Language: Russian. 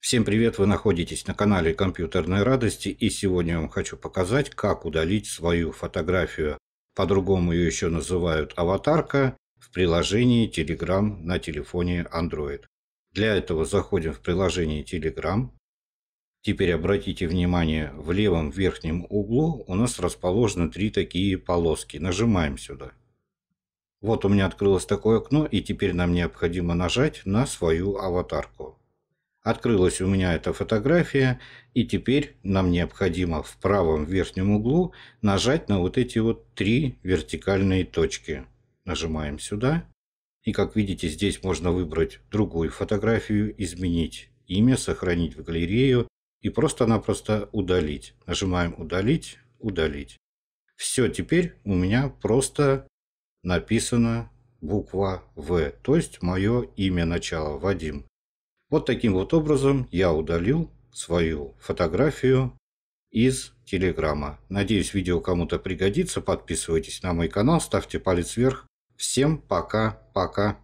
Всем привет, вы находитесь на канале Компьютерной Радости и сегодня я вам хочу показать, как удалить свою фотографию, по-другому ее еще называют аватарка, в приложении Telegram на телефоне Android. Для этого заходим в приложение Telegram. Теперь обратите внимание, в левом верхнем углу у нас расположены три такие полоски. Нажимаем сюда. Вот у меня открылось такое окно, и теперь нам необходимо нажать на свою аватарку. Открылась у меня эта фотография, и теперь нам необходимо в правом верхнем углу нажать на вот эти вот три вертикальные точки. Нажимаем сюда, и как видите, здесь можно выбрать другую фотографию, изменить имя, сохранить в галерею и просто-напросто удалить. Нажимаем «Удалить», «Удалить». Все, теперь у меня просто написано буква «В», то есть мое имя начала «Вадим». Вот таким вот образом я удалил свою фотографию из Телеграма. Надеюсь, видео кому-то пригодится. Подписывайтесь на мой канал, ставьте палец вверх. Всем пока-пока.